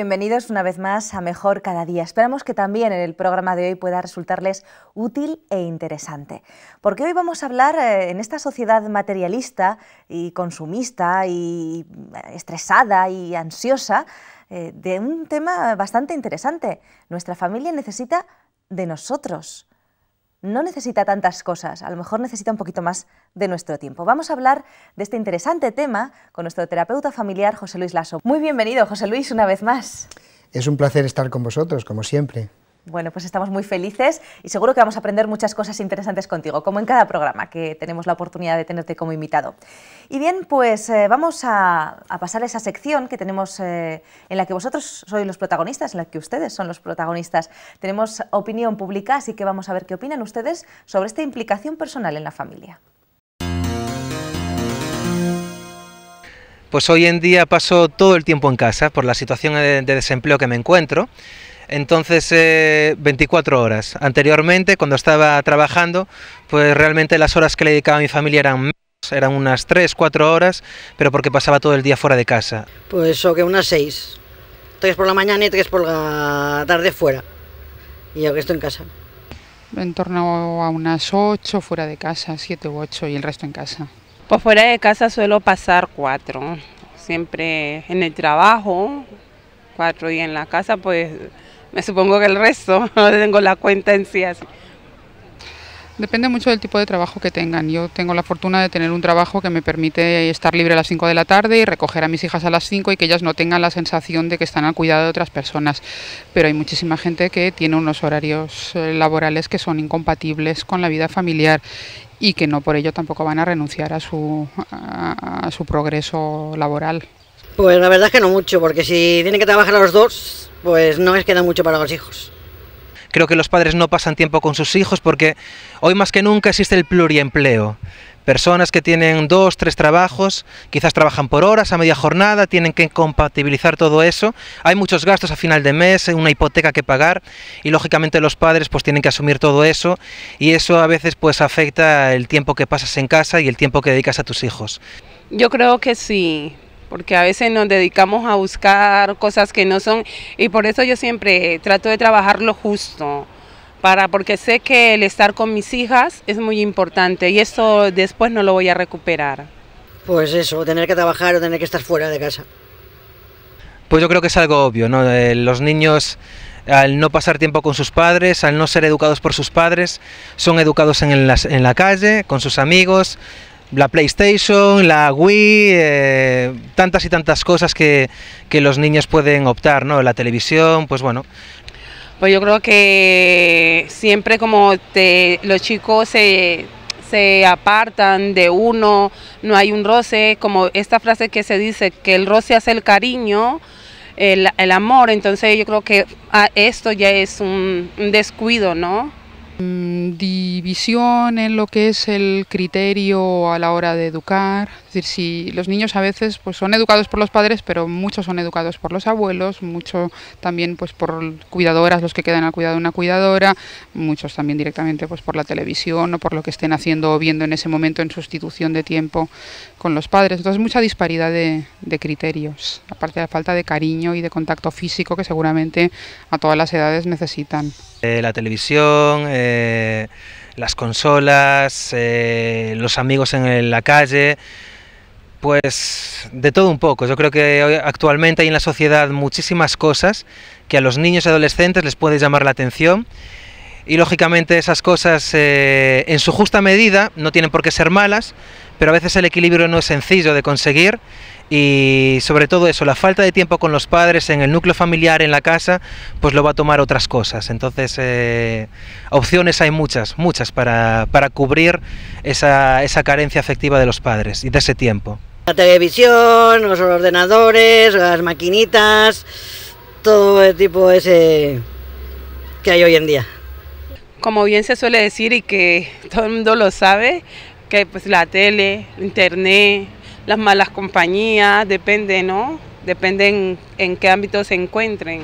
bienvenidos una vez más a Mejor Cada Día. Esperamos que también en el programa de hoy pueda resultarles útil e interesante, porque hoy vamos a hablar eh, en esta sociedad materialista y consumista y eh, estresada y ansiosa eh, de un tema bastante interesante. Nuestra familia necesita de nosotros, no necesita tantas cosas, a lo mejor necesita un poquito más de nuestro tiempo. Vamos a hablar de este interesante tema con nuestro terapeuta familiar José Luis Lasso. Muy bienvenido, José Luis, una vez más. Es un placer estar con vosotros, como siempre. Bueno, pues estamos muy felices y seguro que vamos a aprender muchas cosas interesantes contigo, como en cada programa que tenemos la oportunidad de tenerte como invitado. Y bien, pues eh, vamos a, pasar a esa sección que tenemos eh, en la que vosotros sois los protagonistas, en la que ustedes son los protagonistas. Tenemos opinión pública, así que vamos a ver qué opinan ustedes sobre esta implicación personal en la familia. Pues hoy en día paso todo el tiempo en casa por la situación de desempleo que me encuentro entonces, 24 eh, horas. Anteriormente, cuando estaba trabajando, pues realmente las horas que le dedicaba a mi familia eran menos, eran unas 3, 4 horas, pero porque pasaba todo el día fuera de casa. Pues o que unas 6. 3 por la mañana y 3 por la tarde fuera. Y yo que estoy en casa. En torno a unas 8 fuera de casa, 7 u 8 y el resto en casa. Pues fuera de casa suelo pasar 4. Siempre en el trabajo, 4 y en la casa pues me supongo que el resto, no tengo la cuenta en sí Depende mucho del tipo de trabajo que tengan. Yo tengo la fortuna de tener un trabajo que me permite estar libre a las 5 de la tarde y recoger a mis hijas a las 5 y que ellas no tengan la sensación de que están al cuidado de otras personas. Pero hay muchísima gente que tiene unos horarios eh, laborales que son incompatibles con la vida familiar y que no por ello tampoco van a renunciar a su, su progreso laboral. Pues la verdad es que no mucho, porque si tienen que trabajar a los dos, pues no les queda mucho para los hijos. Creo que los padres no pasan tiempo con sus hijos porque hoy más que nunca existe el pluriempleo. Personas que tienen dos, tres trabajos, quizás trabajan por horas, a media jornada, tienen que compatibilizar todo eso. Hay muchos gastos a final de mes, eh, una hipoteca que pagar y lógicamente los padres pues tienen que asumir todo eso y eso a veces pues afecta el tiempo que pasas en casa y el tiempo que dedicas a tus hijos. Yo creo que sí, porque a veces nos dedicamos a buscar cosas que no son, y por eso yo siempre trato de trabajar lo justo, para, porque sé que el estar con mis hijas es muy importante y eso después no lo voy a recuperar. Pues eso, tener que trabajar o tener que estar fuera de casa. Pues yo creo que es algo obvio, ¿no? Eh, los niños al no pasar tiempo con sus padres, al no ser educados por sus padres, son educados en en la calle, con sus amigos, la PlayStation, la Wii, eh, tantas y tantas cosas que, los niños pueden optar, ¿no? La televisión, pues bueno. Pues yo creo que siempre como los chicos se, se apartan de uno, no hay un roce, como esta frase que se dice, que el roce hace el cariño, el, amor, entonces yo creo que a ah, esto ya es un descuido, ¿no? Mm, división en lo que es el criterio a la hora de educar. Es decir, si los niños a veces pues, son educados por los padres, pero muchos son educados por los abuelos, muchos también pues, por cuidadoras, los que quedan al cuidado de una cuidadora, muchos también directamente pues, por la televisión o por lo que estén haciendo o viendo en ese momento en sustitución de tiempo con los padres. Entonces, mucha disparidad de, de criterios, aparte de la falta de cariño y de contacto físico que seguramente a todas las edades necesitan. Eh, la televisión, eh, las consolas, eh, los amigos en la calle, pues de todo un poco. Yo creo que actualmente hay en la sociedad muchísimas cosas que a los niños y adolescentes les puede llamar la atención y lógicamente esas cosas en su justa medida no tienen por qué ser malas, pero a veces el equilibrio no es sencillo de conseguir y sobre todo eso, la falta de tiempo con los padres en el núcleo familiar, en la casa, pues lo va a tomar otras cosas. Entonces, eh, opciones hay muchas, muchas para, para cubrir esa, esa, carencia afectiva de los padres y de ese tiempo. La televisión, los ordenadores, las maquinitas, todo el tipo ese que hay hoy en día. Como bien se suele decir y que todo el mundo lo sabe, que pues la tele, internet, las malas compañías, depende, ¿no? Depende en, en qué ámbito se encuentren.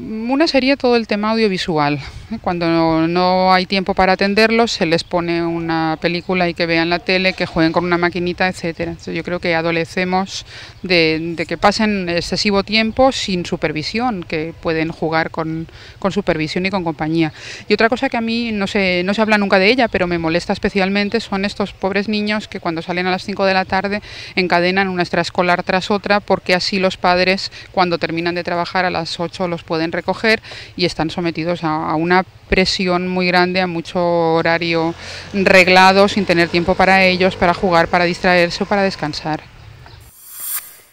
Una sería todo el tema audiovisual. Cuando no, hay tiempo para atenderlos, se les pone una película y que vean la tele, que jueguen con una maquinita, etc. Yo creo que adolecemos de, que pasen excesivo tiempo sin supervisión, que pueden jugar con, supervisión y con compañía. Y otra cosa que a mí no se, no se habla nunca de ella, pero me molesta especialmente, son estos pobres niños que cuando salen a las 5 de la tarde encadenan una extraescolar tras otra, porque así los padres, cuando terminan de trabajar a las 8, los pueden recoger y están sometidos a, una presión muy grande, a mucho horario reglado, sin tener tiempo para ellos, para jugar, para distraerse o para descansar.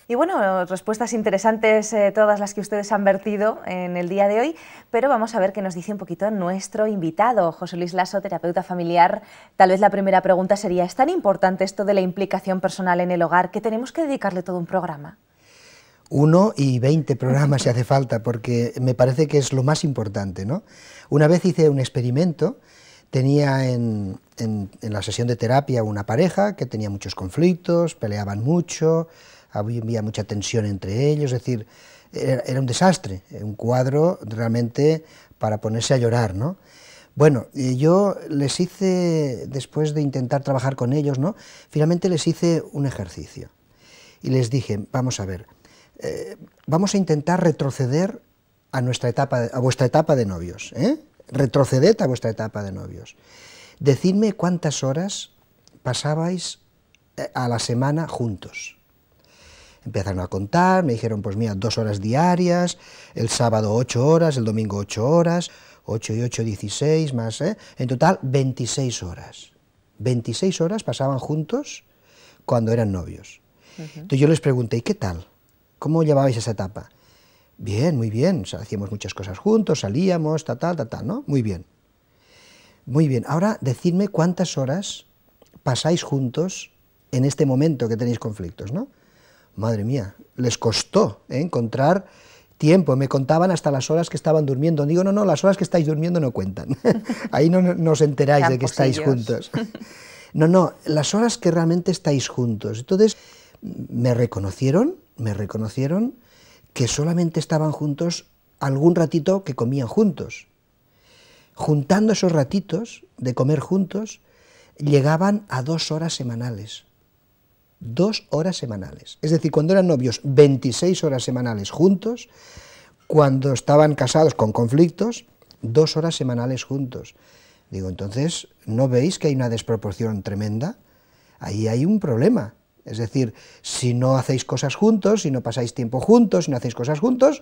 Y bueno, respuestas interesantes eh, todas las que ustedes han vertido en el día de hoy, pero vamos a ver qué nos dice un poquito nuestro invitado, José Luis Lasso, terapeuta familiar. Tal vez la primera pregunta sería, ¿es tan importante esto de la implicación personal en el hogar que tenemos que dedicarle todo un programa? uno y veinte programas si hace falta, porque me parece que es lo más importante. ¿no? Una vez hice un experimento, tenía en, la sesión de terapia una pareja que tenía muchos conflictos, peleaban mucho, había mucha tensión entre ellos, es decir, era, un desastre, un cuadro realmente para ponerse a llorar. Bueno, yo les hice, después de intentar trabajar con ellos, ¿no? finalmente les hice un ejercicio y les dije, vamos a ver, eh, vamos a intentar retroceder a, nuestra etapa, a vuestra etapa de novios. ¿eh? Retroceded a vuestra etapa de novios. Decidme cuántas horas pasabais eh, a la semana juntos. Empezaron a contar, me dijeron, pues mira, dos horas diarias, el sábado ocho horas, el domingo ocho horas, ocho y ocho, dieciséis, más, ¿eh? en total, 26 horas. 26 horas pasaban juntos cuando eran novios. Entonces yo les pregunté, ¿y qué tal? ¿Cómo llevabais esa etapa? Bien, muy bien, hacíamos muchas cosas juntos, salíamos, tal, tal, tal, ¿no? Muy bien. Muy bien, ahora decidme cuántas horas pasáis juntos en este momento que tenéis conflictos, ¿no? Madre mía, les costó ¿eh? encontrar tiempo, me contaban hasta las horas que estaban durmiendo. Digo, no, no, las horas que estáis durmiendo no cuentan. Ahí no, nos enteráis de que estáis juntos. No, no, las horas que realmente estáis juntos. Entonces, me reconocieron me reconocieron que solamente estaban juntos algún ratito que comían juntos. Juntando esos ratitos de comer juntos, llegaban a dos horas semanales. Dos horas semanales. Es decir, cuando eran novios, 26 horas semanales juntos. Cuando estaban casados con conflictos, dos horas semanales juntos. Digo, entonces, ¿no veis que hay una desproporción tremenda? Ahí hay un problema. Es decir, si no hacéis cosas juntos, si no pasáis tiempo juntos, si no hacéis cosas juntos,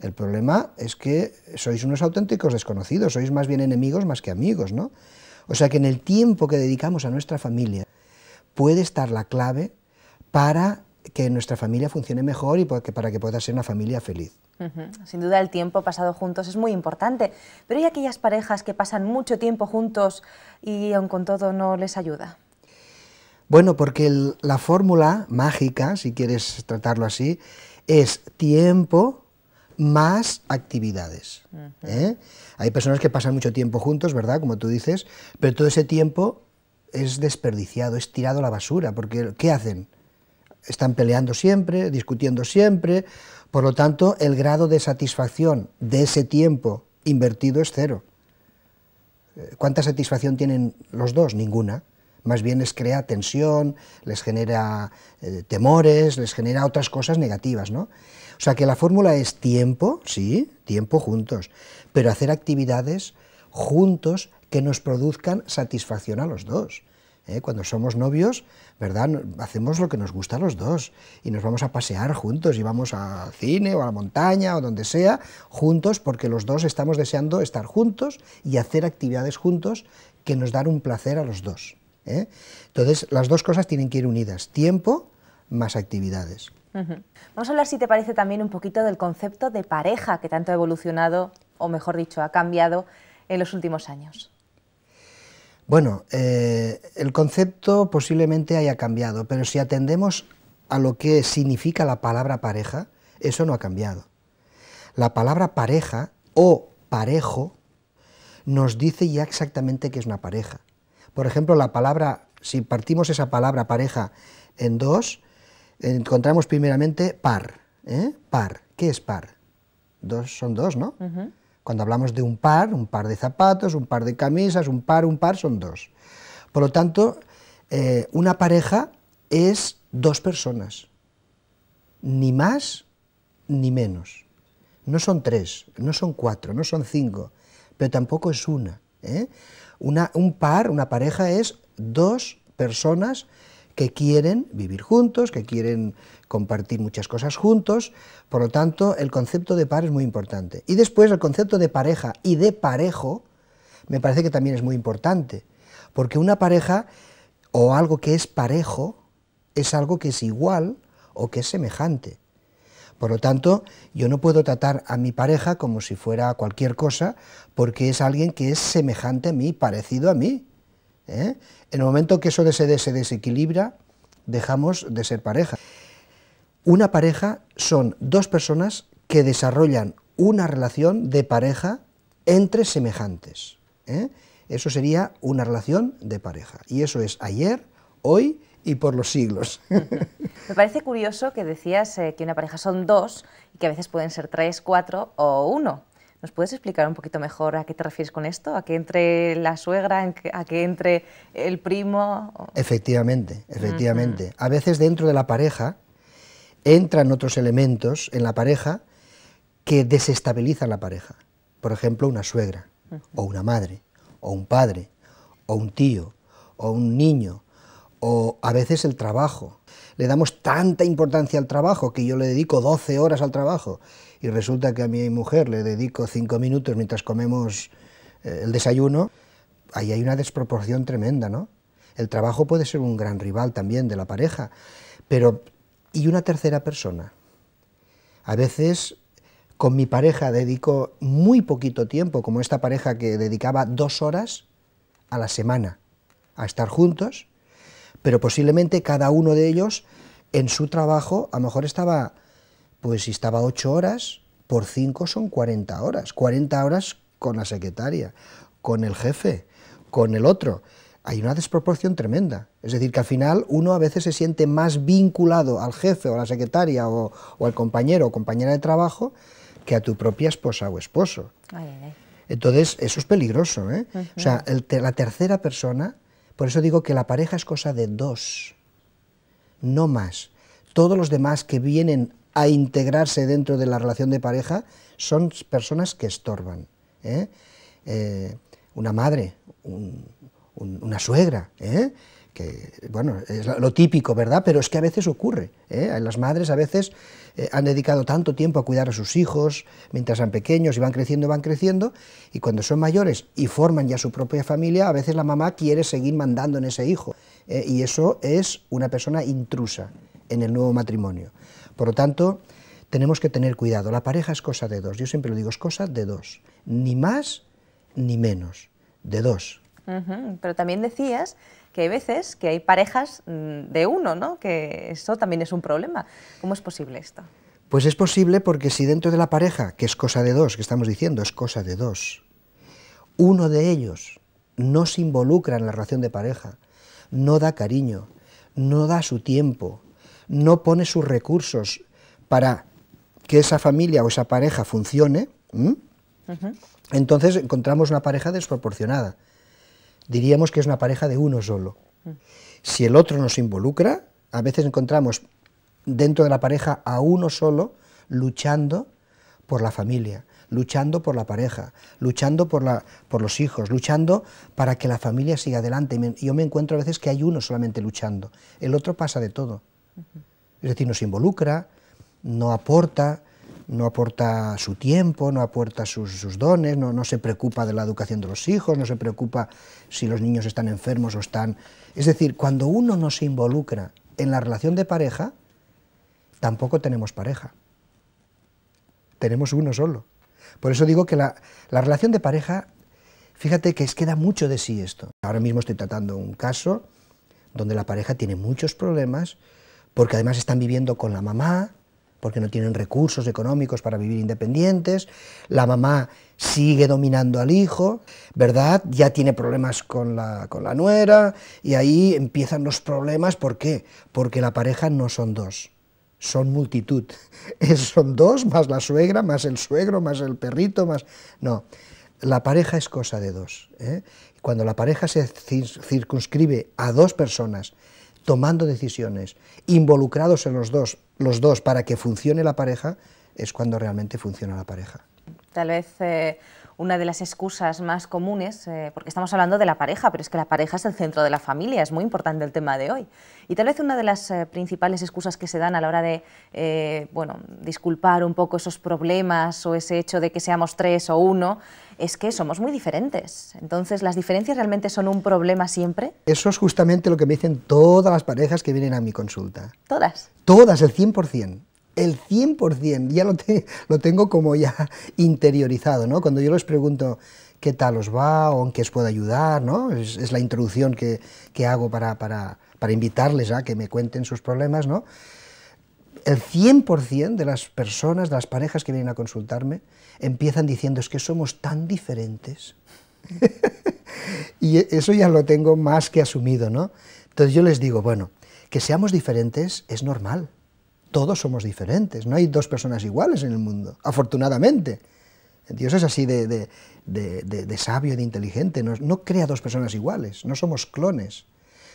el problema es que sois unos auténticos desconocidos, sois más bien enemigos más que amigos, ¿no? O sea que en el tiempo que dedicamos a nuestra familia puede estar la clave para que nuestra familia funcione mejor y para que pueda ser una familia feliz. Sin duda el tiempo pasado juntos es muy importante, pero hay aquellas parejas que pasan mucho tiempo juntos y aun con todo no les ayuda? Bueno, porque la fórmula mágica, si quieres tratarlo así, es tiempo más actividades. ¿eh? Hay personas que pasan mucho tiempo juntos, ¿verdad? Como tú dices, pero todo ese tiempo es desperdiciado, es tirado a la basura, porque ¿qué hacen? Están peleando siempre, discutiendo siempre, por lo tanto el grado de satisfacción de ese tiempo invertido es cero. Eh, ¿Cuánta satisfacción tienen los dos? Ninguna más bien les crea tensión, les genera eh, temores, les genera otras cosas negativas, ¿no? O sea que la fórmula es tiempo, sí, tiempo juntos, pero hacer actividades juntos que nos produzcan satisfacción a los dos. ¿eh? Cuando somos novios, ¿verdad? Hacemos lo que nos gusta a los dos y nos vamos a pasear juntos y vamos al cine o a la montaña o donde sea, juntos porque los dos estamos deseando estar juntos y hacer actividades juntos que nos dan un placer a los dos. ¿eh? Entonces, las dos cosas tienen que ir unidas, tiempo más actividades. Vamos a hablar, si te parece, también un poquito del concepto de pareja que tanto ha evolucionado, o mejor dicho, ha cambiado en los últimos años. Bueno, eh, el concepto posiblemente haya cambiado, pero si atendemos a lo que significa la palabra pareja, eso no ha cambiado. La palabra pareja o parejo nos dice ya exactamente que es una pareja. Por ejemplo, la palabra, si partimos esa palabra pareja en dos, encontramos primeramente par. ¿eh? Par. ¿Qué es par? Dos son dos, ¿no? Cuando hablamos de un par, un par de zapatos, un par de camisas, un par, un par, son dos. Por lo tanto, eh, una pareja es dos personas, ni más ni menos. No son tres, no son cuatro, no son cinco, pero tampoco es una. ¿eh? Una, un par, una pareja es dos personas que quieren vivir juntos, que quieren compartir muchas cosas juntos, por lo tanto el concepto de par es muy importante. Y después el concepto de pareja y de parejo me parece que también es muy importante, porque una pareja o algo que es parejo es algo que es igual o que es semejante. Por lo tanto, yo no puedo tratar a mi pareja como si fuera cualquier cosa, porque es alguien que es semejante a mí, parecido a mí. ¿eh? En el momento que eso se, se desequilibra, dejamos de ser pareja. Una pareja son dos personas que desarrollan una relación de pareja entre semejantes. ¿eh? Eso sería una relación de pareja. Y eso es ayer, hoy y por los siglos. Me parece curioso que decías eh, que una pareja son dos y que a veces pueden ser tres, cuatro o uno. ¿Nos puedes explicar un poquito mejor a qué te refieres con esto? ¿A que entre la suegra? ¿A que entre el primo? Efectivamente, efectivamente. A veces dentro de la pareja entran otros elementos en la pareja que desestabilizan la pareja. Por ejemplo, una suegra, o una madre, o un padre, o un tío, o un niño, o a veces el trabajo. Le damos tanta importancia al trabajo que yo le dedico 12 horas al trabajo y resulta que a mi mujer le dedico 5 minutos mientras comemos eh, el desayuno, ahí hay una desproporción tremenda, ¿no? El trabajo puede ser un gran rival también de la pareja, pero ¿y una tercera persona? A veces con mi pareja dedico muy poquito tiempo, como esta pareja que dedicaba dos horas a la semana a estar juntos, pero posiblemente cada uno de ellos en su trabajo a lo mejor estaba, pues si estaba ocho horas, por cinco son cuarenta horas, Cuarenta horas con la secretaria, con el jefe, con el otro. Hay una desproporción tremenda. Es decir, que al final uno a veces se siente más vinculado al jefe o a la secretaria o, al compañero o compañera de trabajo que a tu propia esposa o esposo. Entonces, eso es peligroso. ¿eh? O sea, el, la tercera persona por eso digo que la pareja es cosa de dos, no más. Todos los demás que vienen a integrarse dentro de la relación de pareja son personas que estorban. ¿eh? Eh, una madre, una suegra, ¿eh? que bueno, es lo típico, ¿verdad? Pero es que a veces ocurre. Las madres a veces eh, han dedicado tanto tiempo a cuidar a sus hijos mientras son pequeños y van creciendo, van creciendo, y cuando son mayores y forman ya su propia familia, a veces la mamá quiere seguir mandando en ese hijo, eh, y eso es una persona intrusa en el nuevo matrimonio. Por lo tanto, tenemos que tener cuidado. La pareja es cosa de dos, yo siempre lo digo, es cosa de dos, ni más ni menos, de dos. Pero también decías que hay veces que hay parejas mm, de uno, ¿no? que eso también es un problema. ¿Cómo es posible esto? Pues es posible porque si dentro de la pareja, que es cosa de dos, que estamos diciendo, es cosa de dos, uno de ellos no se involucra en la relación de pareja, no da cariño, no da su tiempo, no pone sus recursos para que esa familia o esa pareja funcione, entonces encontramos una pareja desproporcionada diríamos que es una pareja de uno solo. Si el otro nos involucra, a veces encontramos dentro de la pareja a uno solo luchando por la familia, luchando por la pareja, luchando por, la, por los hijos, luchando para que la familia siga adelante. Yo me encuentro a veces que hay uno solamente luchando, el otro pasa de todo. Es decir, nos involucra, no aporta, no aporta su tiempo, no aporta sus, dones, no, se preocupa de la educación de los hijos, no se preocupa si los niños están enfermos o están... Es decir, cuando uno no se involucra en la relación de pareja, tampoco tenemos pareja. Tenemos uno solo. Por eso digo que la, la relación de pareja, fíjate que es queda mucho de sí esto. Ahora mismo estoy tratando un caso donde la pareja tiene muchos problemas porque además están viviendo con la mamá, porque no tienen recursos económicos para vivir independientes, la mamá sigue dominando al hijo, ¿verdad? Ya tiene problemas con la, nuera y ahí empiezan los problemas, ¿por qué? Porque la pareja no son dos, son multitud, son dos más la suegra, más el suegro, más el perrito, más... No, la pareja es cosa de dos. ¿eh? Cuando la pareja se circunscribe a dos personas, tomando decisiones, involucrados en los dos, los dos para que funcione la pareja, es cuando realmente funciona la pareja. Tal vez eh, una de las excusas más comunes, eh, porque estamos hablando de la pareja, pero es que la pareja es el centro de la familia, es muy importante el tema de hoy. Y tal vez una de las eh, principales excusas que se dan a la hora de eh, bueno, disculpar un poco esos problemas o ese hecho de que seamos tres o uno, es que somos muy diferentes. Entonces, ¿las diferencias realmente son un problema siempre? Eso es justamente lo que me dicen todas las parejas que vienen a mi consulta. ¿Todas? Todas, el 100% el 100%, ya lo, lo, tengo como ya interiorizado, ¿no? Cuando yo les pregunto qué tal os va o en qué os puedo ayudar, ¿no? Es, la introducción que, hago para, para, invitarles a que me cuenten sus problemas, ¿no? El 100% de las personas, de las parejas que vienen a consultarme, empiezan diciendo, es que somos tan diferentes. y eso ya lo tengo más que asumido, ¿no? Entonces yo les digo, bueno, que seamos diferentes es normal, todos somos diferentes, no hay dos personas iguales en el mundo, afortunadamente. Dios es así de, de sabio, de inteligente, no, no, crea dos personas iguales, no somos clones,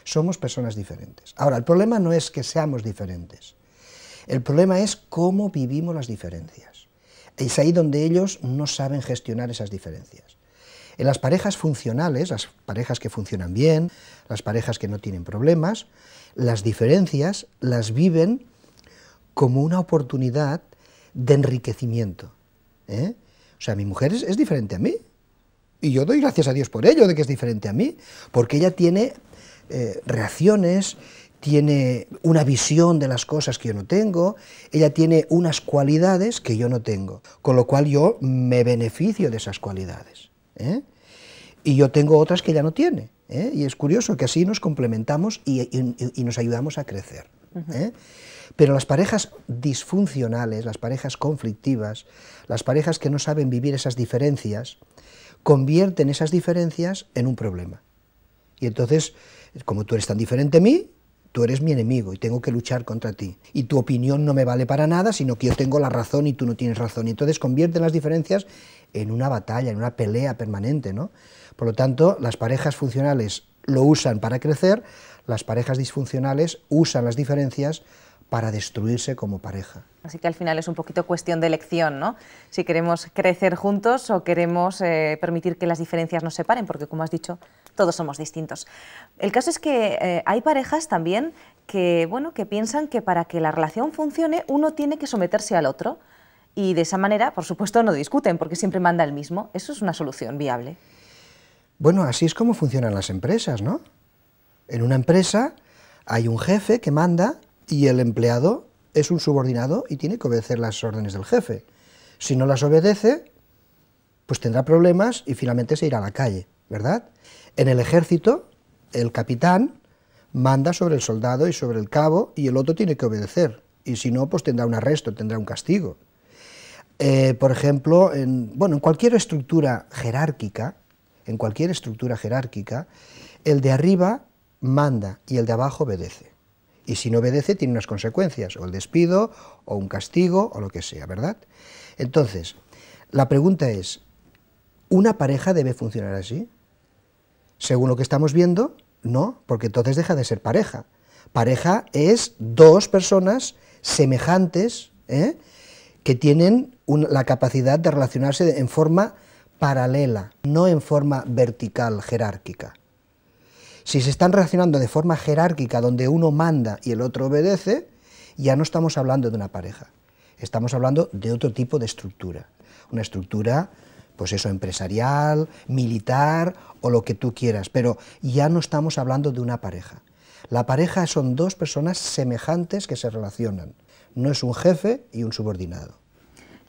somos personas diferentes. Ahora, el problema no es que seamos diferentes, el problema es cómo vivimos las diferencias. Es ahí donde ellos no saben gestionar esas diferencias. En las parejas funcionales, las parejas que funcionan bien, las parejas que no tienen problemas, las diferencias las viven como una oportunidad de enriquecimiento. ¿eh? O sea, mi mujer es, diferente a mí. Y yo doy gracias a Dios por ello, de que es diferente a mí, porque ella tiene eh, reacciones, tiene una visión de las cosas que yo no tengo, ella tiene unas cualidades que yo no tengo, con lo cual yo me beneficio de esas cualidades. ¿eh? Y yo tengo otras que ella no tiene. Y es curioso que así nos complementamos y, nos ayudamos a crecer. Pero las parejas disfuncionales, las parejas conflictivas, las parejas que no saben vivir esas diferencias, convierten esas diferencias en un problema. Y entonces, como tú eres tan diferente a mí, tú eres mi enemigo y tengo que luchar contra ti. Y tu opinión no me vale para nada, sino que yo tengo la razón y tú no tienes razón. Y entonces convierten las diferencias en una batalla, en una pelea permanente, ¿no? Por lo tanto, las parejas funcionales lo usan para crecer, las parejas disfuncionales usan las diferencias para destruirse como pareja. Así que al final es un poquito cuestión de elección, ¿no? Si queremos crecer juntos o queremos eh, permitir que las diferencias nos separen, porque como has dicho, todos somos distintos. El caso es que eh, hay parejas también que, bueno, que piensan que para que la relación funcione uno tiene que someterse al otro y de esa manera, por supuesto, no discuten porque siempre manda el mismo. Eso es una solución viable. Bueno, así es como funcionan las empresas, ¿no? En una empresa hay un jefe que manda y el empleado es un subordinado y tiene que obedecer las órdenes del jefe. Si no las obedece, pues tendrá problemas y finalmente se irá a la calle, ¿verdad? En el ejército, el capitán manda sobre el soldado y sobre el cabo y el otro tiene que obedecer. Y si no, pues tendrá un arresto, tendrá un castigo. Eh, por ejemplo, en, bueno, en cualquier estructura jerárquica, en cualquier estructura jerárquica, el de arriba manda y el de abajo obedece. Y si no obedece, tiene unas consecuencias, o el despido, o un castigo, o lo que sea, ¿verdad? Entonces, la pregunta es, ¿una pareja debe funcionar así? Según lo que estamos viendo, no, porque entonces deja de ser pareja. Pareja es dos personas semejantes ¿eh? que tienen la capacidad de relacionarse en forma paralela, no en forma vertical, jerárquica. Si se están relacionando de forma jerárquica, donde uno manda y el otro obedece, ya no estamos hablando de una pareja, estamos hablando de otro tipo de estructura, una estructura, pues eso, empresarial, militar o lo que tú quieras, pero ya no estamos hablando de una pareja. La pareja son dos personas semejantes que se relacionan, no es un jefe y un subordinado.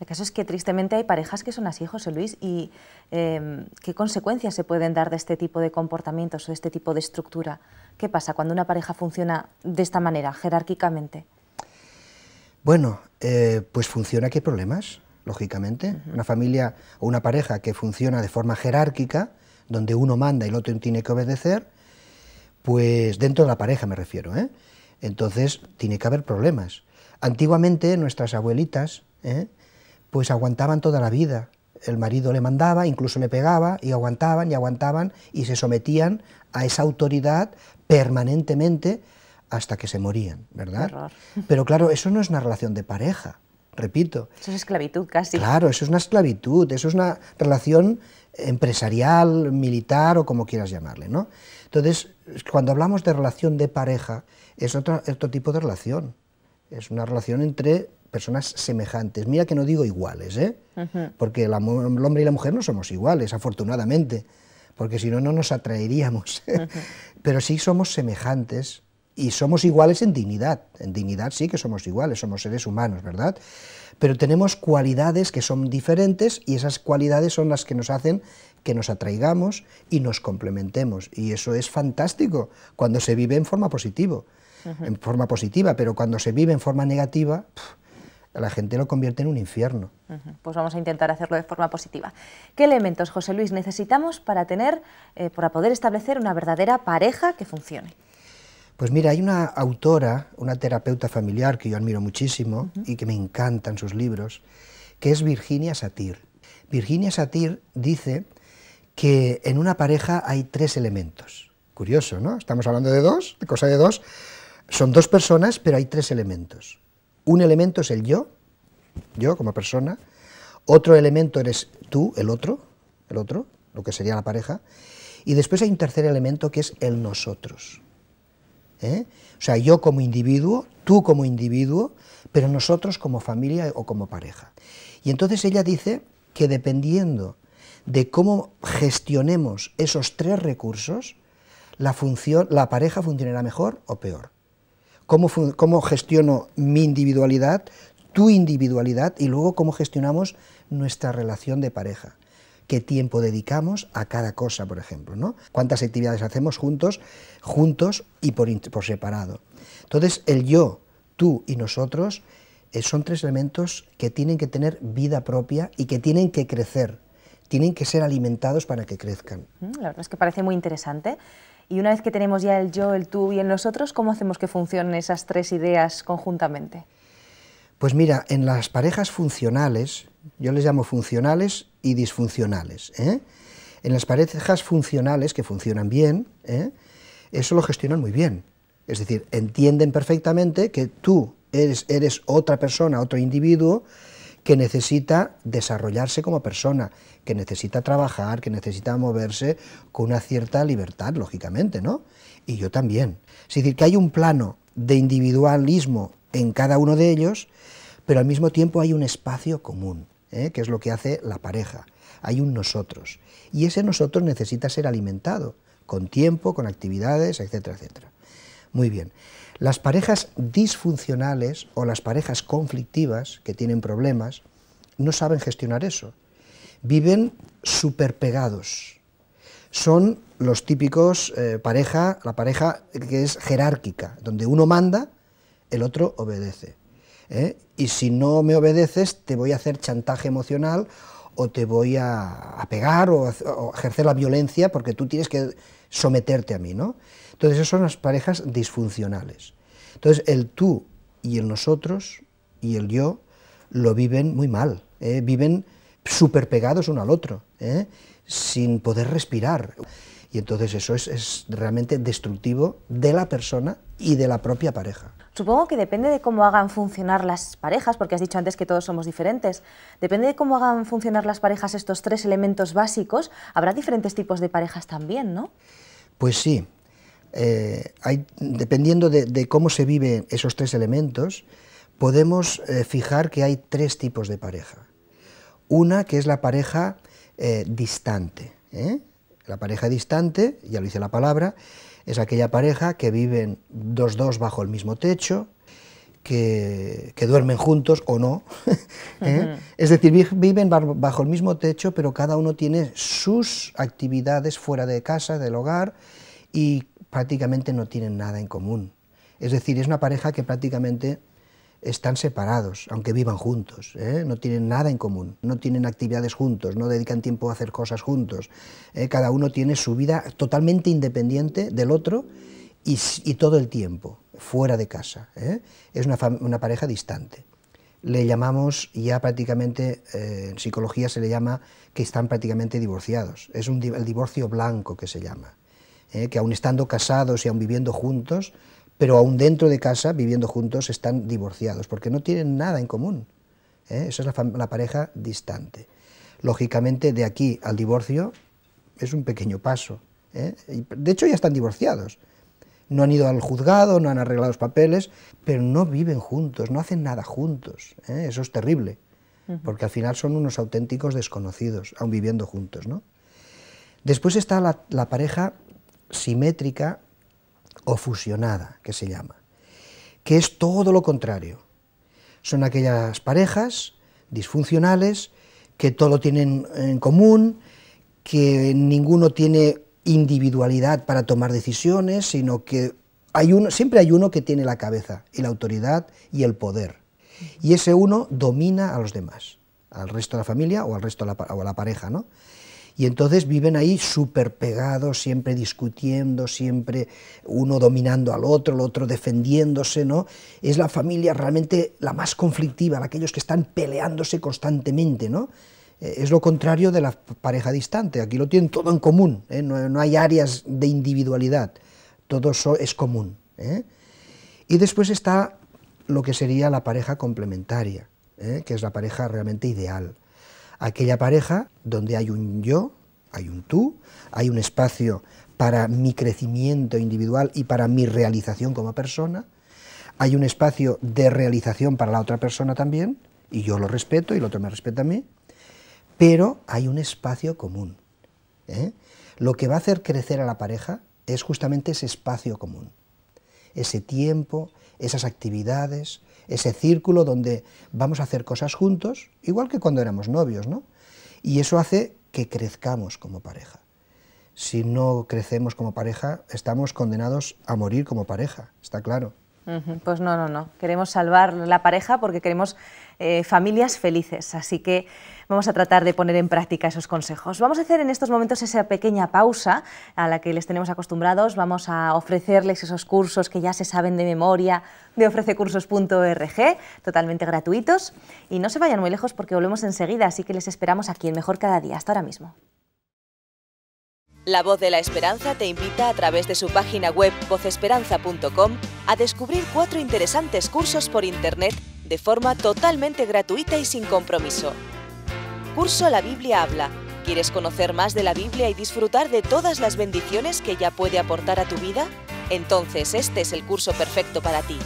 El caso es que tristemente hay parejas que son así, José Luis, y em, qué consecuencias se pueden dar de este tipo de comportamientos o de este tipo de estructura. ¿Qué pasa cuando una pareja funciona de esta manera, jerárquicamente? Bueno, eh, pues funciona que hay problemas, lógicamente. Una familia o una pareja que funciona de forma jerárquica, donde uno manda y el otro tiene que obedecer, pues dentro de la pareja me refiero, ¿eh? Entonces tiene que haber problemas. Antiguamente nuestras abuelitas, ¿eh? pues aguantaban toda la vida. El marido le mandaba, incluso le pegaba, y aguantaban y aguantaban y se sometían a esa autoridad permanentemente hasta que se morían, ¿verdad? Pero claro, eso no es una relación de pareja, repito. Eso es esclavitud casi. Claro, eso es una esclavitud, eso es una relación empresarial, militar o como quieras llamarle, ¿no? Entonces, cuando hablamos de relación de pareja, es otro, otro tipo de relación. Es una relación entre personas semejantes. Mira que no digo iguales, ¿eh? porque el hombre y la mujer no somos iguales, afortunadamente, porque si no, no nos atraeríamos. Pero sí somos semejantes y somos iguales en dignidad. En dignidad sí que somos iguales, somos seres humanos, ¿verdad? Pero tenemos cualidades que son diferentes y esas cualidades son las que nos hacen que nos atraigamos y nos complementemos. Y eso es fantástico cuando se vive en forma positiva. En forma positiva, pero cuando se vive en forma negativa, la gente lo convierte en un infierno. Pues vamos a intentar hacerlo de forma positiva. ¿Qué elementos, José Luis, necesitamos para tener, eh, para poder establecer una verdadera pareja que funcione? Pues mira, hay una autora, una terapeuta familiar que yo admiro muchísimo y que me encantan sus libros, que es Virginia Satir. Virginia Satir dice que en una pareja hay tres elementos. Curioso, ¿no? Estamos hablando de dos, de cosa de dos. Son dos personas, pero hay tres elementos. Un elemento es el yo, yo como persona, otro elemento eres tú, el otro, el otro, lo que sería la pareja, y después hay un tercer elemento que es el nosotros. ¿eh? O sea, yo como individuo, tú como individuo, pero nosotros como familia o como pareja. Y entonces ella dice que dependiendo de cómo gestionemos esos tres recursos, la pareja funcionará mejor o peor cómo, gestiono mi individualidad, tu individualidad y luego cómo gestionamos nuestra relación de pareja qué tiempo dedicamos a cada cosa, por ejemplo, ¿no? Cuántas actividades hacemos juntos, juntos y por, por separado. Entonces, el yo, tú y nosotros eh, son tres elementos que tienen que tener vida propia y que tienen que crecer, tienen que ser alimentados para que crezcan. Mm, la verdad es que parece muy interesante. Y una vez que tenemos ya el yo, el tú y el nosotros, ¿cómo hacemos que funcionen esas tres ideas conjuntamente? Pues mira, en las parejas funcionales, yo les llamo funcionales y disfuncionales. ¿eh? En las parejas funcionales, que funcionan bien, ¿eh? eso lo gestionan muy bien. Es decir, entienden perfectamente que tú eres otra persona, otro individuo, que necesita desarrollarse como persona, que necesita trabajar, que necesita moverse con una cierta libertad, lógicamente, ¿no? Y yo también. Es decir, que hay un plano de individualismo en cada uno de ellos, pero al mismo tiempo hay un espacio común, ¿eh? que es lo que hace la pareja. Hay un nosotros. Y ese nosotros necesita ser alimentado con tiempo, con actividades, etcétera, etcétera. Muy bien. Las parejas disfuncionales o las parejas conflictivas que tienen problemas no saben gestionar eso. Viven superpegados. Son los típicos eh, pareja, la pareja que es jerárquica, donde uno manda, el otro obedece. ¿eh? Y si no me obedeces, te voy a hacer chantaje emocional o te voy a, pegar o, ejercer la violencia porque tú tienes que someterte a mí, ¿no? Entonces, esas son las parejas disfuncionales. Entonces, el tú y el nosotros y el yo lo viven muy mal, ¿eh? viven súper pegados uno al otro, ¿eh? sin poder respirar. Y entonces eso es, es, realmente destructivo de la persona y de la propia pareja. Supongo que depende de cómo hagan funcionar las parejas, porque has dicho antes que todos somos diferentes. Depende de cómo hagan funcionar las parejas estos tres elementos básicos, habrá diferentes tipos de parejas también, ¿no? Pues sí, eh, dependiendo de, cómo se viven esos tres elementos, podemos eh, fijar que hay tres tipos de pareja. Una que es la pareja eh, distante. La pareja distante, ya lo dice la palabra, es aquella pareja que viven dos dos bajo el mismo techo, que, duermen juntos o no. Es decir, viven bajo el mismo techo, pero cada uno tiene sus actividades fuera de casa, del hogar, y prácticamente no tienen nada en común. Es decir, es una pareja que prácticamente están separados, aunque vivan juntos, ¿eh? no tienen nada en común, no tienen actividades juntos, no dedican tiempo a hacer cosas juntos, ¿eh? cada uno tiene su vida totalmente independiente del otro y, todo el tiempo, fuera de casa. ¿eh? Es una, pareja distante. Le llamamos, ya prácticamente, en psicología se le llama que están prácticamente divorciados, es el divorcio blanco que se llama. ¿eh? que aún estando casados y aún viviendo juntos, pero aún dentro de casa, viviendo juntos, están divorciados, porque no tienen nada en común. ¿eh? Esa es la, pareja distante. Lógicamente, de aquí al divorcio es un pequeño paso. ¿eh? De hecho, ya están divorciados. No han ido al juzgado, no han arreglado los papeles, pero no viven juntos, no hacen nada juntos. Eso es terrible, porque al final son unos auténticos desconocidos, aún viviendo juntos. ¿no? Después está la, la pareja simétrica o fusionada, que se llama, que es todo lo contrario. Son aquellas parejas disfuncionales que todo tienen en común, que ninguno tiene individualidad para tomar decisiones, sino que siempre hay uno que tiene la cabeza y la autoridad y el poder. Y ese uno domina a los demás, al resto de la familia o al resto de la, o a la pareja, ¿no? Y entonces viven ahí súper pegados, siempre discutiendo, siempre uno dominando al otro, el otro defendiéndose, ¿no? Es la familia realmente la más conflictiva, aquellos que están peleándose constantemente, ¿no? Eh, es lo contrario de la pareja distante, aquí lo tienen todo en común, ¿eh? no, hay áreas de individualidad, todo eso es común. ¿eh? Y después está lo que sería la pareja complementaria, que es la pareja realmente ideal aquella pareja donde hay un yo, hay un tú, hay un espacio para mi crecimiento individual y para mi realización como persona, hay un espacio de realización para la otra persona también, y yo lo respeto y el otro me respeta a mí, pero hay un espacio común. ¿eh? Lo que va a hacer crecer a la pareja es justamente ese espacio común, ese tiempo, esas actividades, ese círculo donde vamos a hacer cosas juntos, igual que cuando éramos novios, ¿no? Y eso hace que crezcamos como pareja. Si no crecemos como pareja, estamos condenados a morir como pareja, está claro. Pues no, no, no. Queremos salvar la pareja porque queremos eh, familias felices. Así que vamos a tratar de poner en práctica esos consejos. Vamos a hacer en estos momentos esa pequeña pausa a la que les tenemos acostumbrados. Vamos a ofrecerles esos cursos que ya se saben de memoria de ofrececursos.org, totalmente gratuitos. Y no se vayan muy lejos porque volvemos enseguida. Así que les esperamos aquí en Mejor Cada Día. Hasta ahora mismo. La Voz de la Esperanza te invita a través de su página web vocesperanza.com a descubrir cuatro interesantes cursos por Internet de forma totalmente gratuita y sin compromiso. Curso La Biblia habla. ¿Quieres conocer más de la Biblia y disfrutar de todas las bendiciones que ella puede aportar a tu vida? Entonces este es el curso perfecto para ti.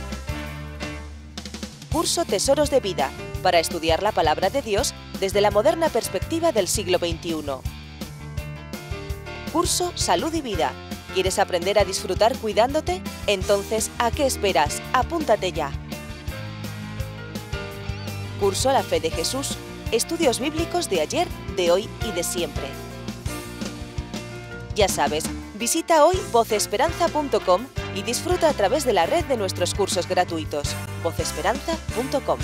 Curso Tesoros de Vida, para estudiar la palabra de Dios desde la moderna perspectiva del siglo XXI curso Salud y Vida. ¿Quieres aprender a disfrutar cuidándote? Entonces, ¿a qué esperas? Apúntate ya. Curso La Fe de Jesús. Estudios bíblicos de ayer, de hoy y de siempre. Ya sabes, visita hoy vocesperanza.com y disfruta a través de la red de nuestros cursos gratuitos. vocesperanza.com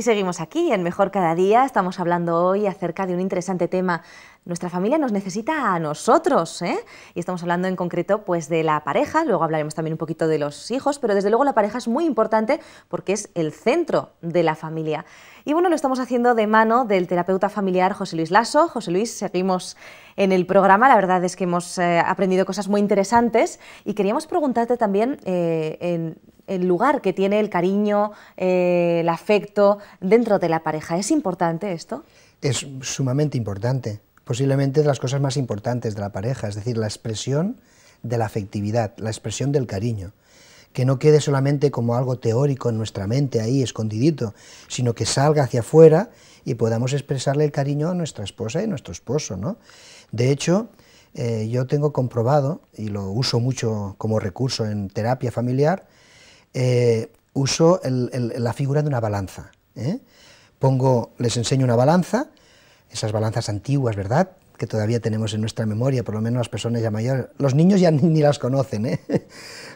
Y seguimos aquí en Mejor Cada Día. Estamos hablando hoy acerca de un interesante tema. Nuestra familia nos necesita a nosotros, ¿eh? Y estamos hablando en concreto pues, de la pareja, luego hablaremos también un poquito de los hijos, pero desde luego la pareja es muy importante porque es el centro de la familia. Y bueno, lo estamos haciendo de mano del terapeuta familiar José Luis Lasso. José Luis, seguimos en el programa. La verdad es que hemos eh, aprendido cosas muy interesantes y queríamos preguntarte también eh, en el lugar que tiene el cariño, eh, el afecto dentro de la pareja. ¿Es importante esto? Es sumamente importante, posiblemente de las cosas más importantes de la pareja, es decir, la expresión de la afectividad, la expresión del cariño que no quede solamente como algo teórico en nuestra mente ahí escondidito, sino que salga hacia afuera y podamos expresarle el cariño a nuestra esposa y a nuestro esposo. De hecho, eh, yo tengo comprobado, y lo uso mucho como recurso en terapia familiar, eh, uso la figura de una balanza. ¿eh? Pongo, les enseño una balanza, esas balanzas antiguas, ¿verdad? Que todavía tenemos en nuestra memoria, por lo menos las personas ya mayores. Los niños ya ni, las conocen, ¿eh?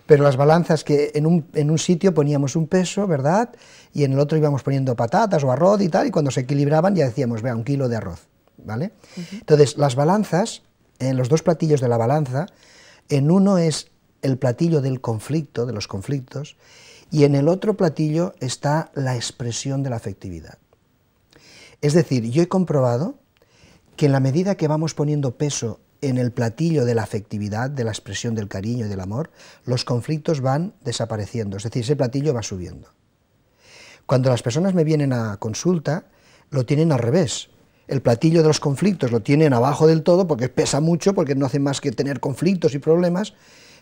Pero las balanzas que en un, sitio poníamos un peso, ¿verdad? Y en el otro íbamos poniendo patatas o arroz y tal, y cuando se equilibraban ya decíamos, vea, un kilo de arroz, ¿vale? Entonces, las balanzas, en los dos platillos de la balanza, en uno es el platillo del conflicto, de los conflictos, y en el otro platillo está la expresión de la afectividad. Es decir, yo he comprobado que en la medida que vamos poniendo peso en el platillo de la afectividad, de la expresión del cariño y del amor, los conflictos van desapareciendo, es decir, ese platillo va subiendo. Cuando las personas me vienen a consulta, lo tienen al revés. El platillo de los conflictos lo tienen abajo del todo porque pesa mucho, porque no hace más que tener conflictos y problemas,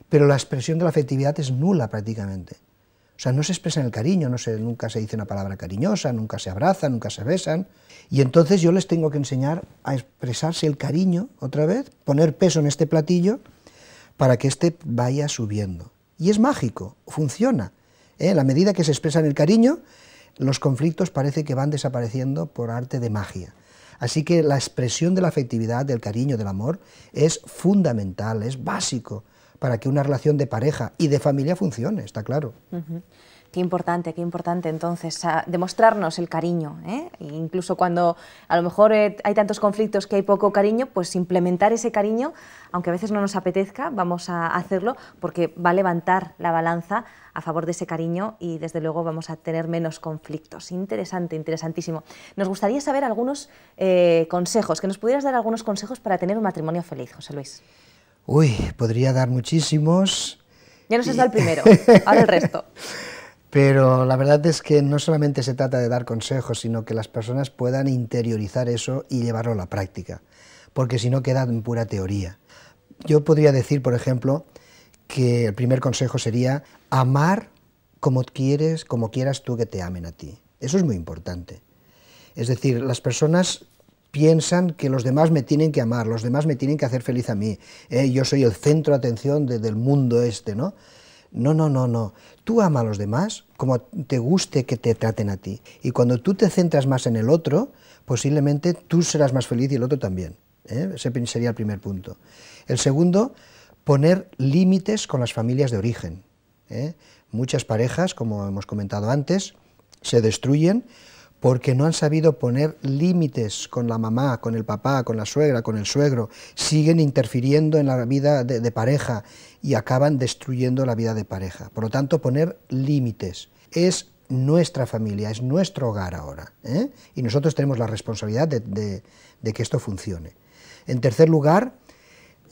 pero la expresión de la afectividad es nula prácticamente. O sea, no se expresa en el cariño, no nunca se dice una palabra cariñosa, nunca se abrazan, nunca se besan. Y entonces yo les tengo que enseñar a expresarse el cariño otra vez, poner peso en este platillo para que este vaya subiendo. Y es mágico, funciona. A ¿eh? la medida que se expresa en el cariño, los conflictos parece que van desapareciendo por arte de magia. Así que la expresión de la afectividad, del cariño, del amor, es fundamental, es básico para que una relación de pareja y de familia funcione, está claro. Qué importante, qué importante entonces demostrarnos el cariño. ¿eh? Incluso cuando a lo mejor eh, hay tantos conflictos que hay poco cariño, pues implementar ese cariño, aunque a veces no nos apetezca, vamos a hacerlo porque va a levantar la balanza a favor de ese cariño y desde luego vamos a tener menos conflictos. Interesante, interesantísimo. Nos gustaría saber algunos eh, consejos, que nos pudieras dar algunos consejos para tener un matrimonio feliz, José Luis. Uy, podría dar muchísimos. Ya no se da el primero, ahora el resto. Pero la verdad es que no solamente se trata de dar consejos, sino que las personas puedan interiorizar eso y llevarlo a la práctica, porque si no queda en pura teoría. Yo podría decir, por ejemplo, que el primer consejo sería amar como quieres, como quieras tú que te amen a ti. Eso es muy importante. Es decir, las personas piensan que los demás me tienen que amar, los demás me tienen que hacer feliz a mí, eh, yo soy el centro de atención del mundo este, ¿no? No, no, no, no. Tú ama a los demás como te guste que te traten a ti. Y cuando tú te centras más en el otro, posiblemente tú serás más feliz y el otro también. ¿eh? Ese sería el primer punto. El segundo, poner límites con las familias de origen. ¿eh? Muchas parejas, como hemos comentado antes, se destruyen porque no han sabido poner límites con la mamá, con el papá, con la suegra, con el suegro, siguen interfiriendo en la vida de, pareja y acaban destruyendo la vida de pareja. Por lo tanto, poner límites es nuestra familia, es nuestro hogar ahora. ¿eh? Y nosotros tenemos la responsabilidad de, que esto funcione. En tercer lugar,